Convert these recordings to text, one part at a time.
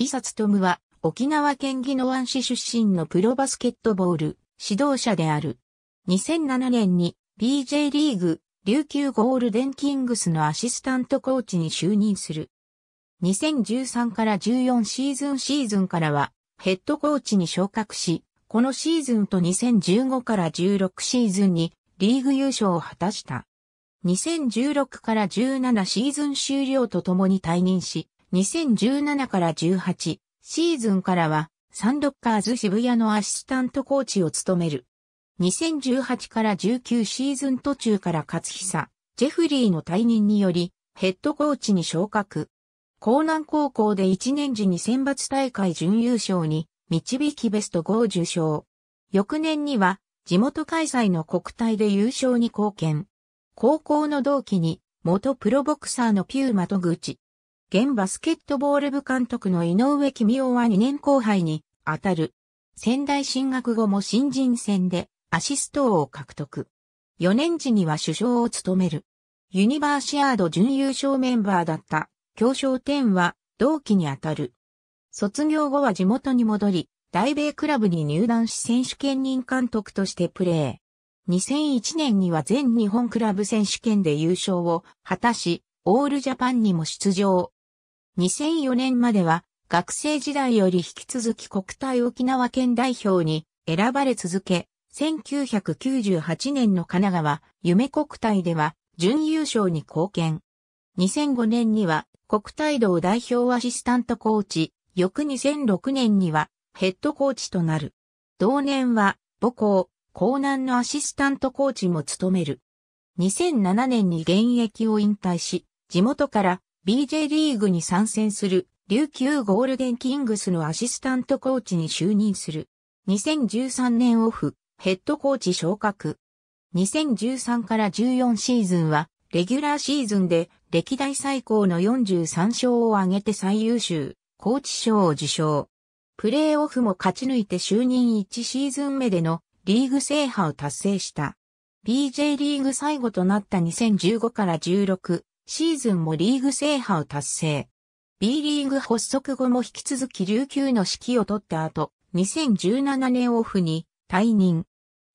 伊佐ムは沖縄県宜野湾市出身のプロバスケットボール指導者である。2007年に BJ リーグ琉球ゴールデンキングスのアシスタントコーチに就任する。2013から14シーズンシーズンからはヘッドコーチに昇格し、このシーズンと2015から16シーズンにリーグ優勝を果たした。2016から17シーズン終了とともに退任し、2017から18シーズンからはサンドッカーズ渋谷のアシスタントコーチを務める。2018から19シーズン途中から勝久、ジェフリーの退任によりヘッドコーチに昇格。江南高校で1年時に選抜大会準優勝に導きベスト5を受賞。翌年には地元開催の国体で優勝に貢献。高校の同期に元プロボクサーのピューマとグチ、現バスケットボール部監督の井上君夫は2年後輩に当たる。仙台進学後も新人戦でアシスト王を獲得。4年時には首相を務める。ユニバーシアード準優勝メンバーだった強商天は同期に当たる。卒業後は地元に戻り、大米クラブに入団し選手権任監督としてプレー。2001年には全日本クラブ選手権で優勝を果たし、オールジャパンにも出場。2004年までは学生時代より引き続き国体沖縄県代表に選ばれ続け、1998年の神奈川夢国体では準優勝に貢献。2005年には国体道代表アシスタントコーチ、翌2006年にはヘッドコーチとなる。同年は母校、江南のアシスタントコーチも務める。2007年に現役を引退し、地元から BJ リーグに参戦する琉球ゴールデンキングスのアシスタントコーチに就任する。2013年オフ、ヘッドコーチ昇格。2013から14シーズンは、レギュラーシーズンで歴代最高の43勝を挙げて最優秀、コーチ賞を受賞。プレーオフも勝ち抜いて就任1シーズン目でのリーグ制覇を達成した。BJ リーグ最後となった2015から16、シーズンもリーグ制覇を達成。B リーグ発足後も引き続き琉球の指揮を取った後、2017年オフに退任。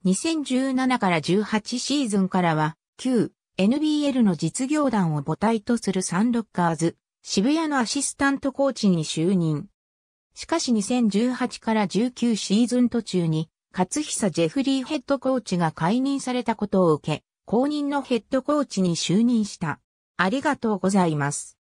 2017から18シーズンからは、旧 NBL の実業団を母体とするサンロッカーズ、渋谷のアシスタントコーチに就任。しかし2018から19シーズン途中に、勝久ジェフリーヘッドコーチが解任されたことを受け、公認のヘッドコーチに就任した。ありがとうございます。